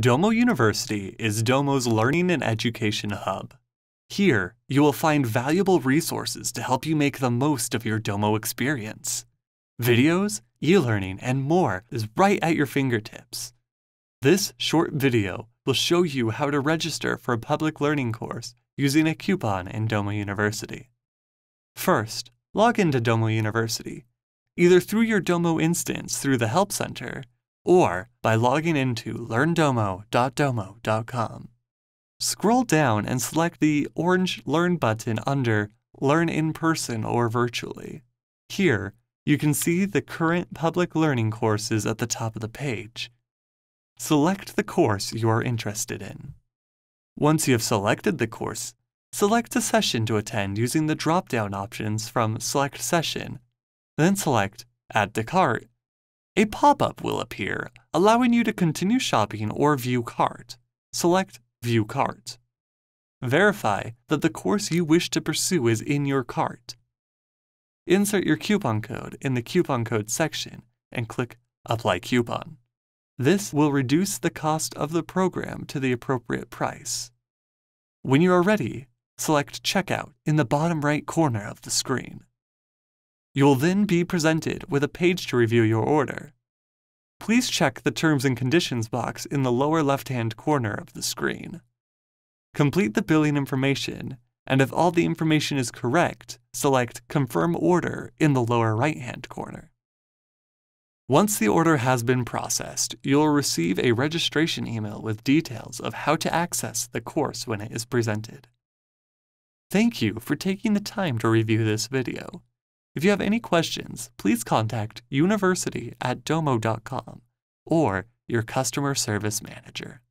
Domo University is Domo's learning and education hub. Here, you will find valuable resources to help you make the most of your Domo experience. Videos, e-learning, and more is right at your fingertips. This short video will show you how to register for a public learning course using a coupon in Domo University. First, log into Domo University, either through your Domo instance through the Help Center or by logging into learndomo.domo.com. Scroll down and select the orange Learn button under Learn in Person or Virtually. Here, you can see the current public learning courses at the top of the page. Select the course you are interested in. Once you have selected the course, select a session to attend using the drop-down options from Select Session, then select Add to Cart a pop-up will appear, allowing you to continue shopping or view cart. Select View Cart. Verify that the course you wish to pursue is in your cart. Insert your coupon code in the coupon code section and click Apply Coupon. This will reduce the cost of the program to the appropriate price. When you are ready, select Checkout in the bottom right corner of the screen. You will then be presented with a page to review your order. Please check the Terms and Conditions box in the lower left-hand corner of the screen. Complete the billing information, and if all the information is correct, select Confirm Order in the lower right-hand corner. Once the order has been processed, you'll receive a registration email with details of how to access the course when it is presented. Thank you for taking the time to review this video. If you have any questions, please contact university at domo.com or your customer service manager.